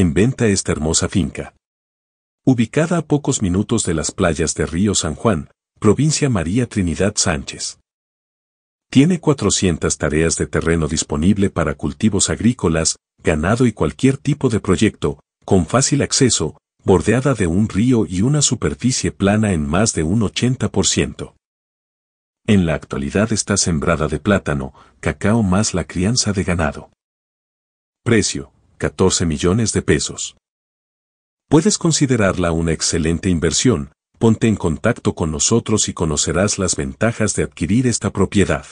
en venta esta hermosa finca. Ubicada a pocos minutos de las playas de Río San Juan, provincia María Trinidad Sánchez. Tiene 400 tareas de terreno disponible para cultivos agrícolas, ganado y cualquier tipo de proyecto, con fácil acceso, bordeada de un río y una superficie plana en más de un 80%. En la actualidad está sembrada de plátano, cacao más la crianza de ganado. Precio, 14 millones de pesos. Puedes considerarla una excelente inversión, ponte en contacto con nosotros y conocerás las ventajas de adquirir esta propiedad.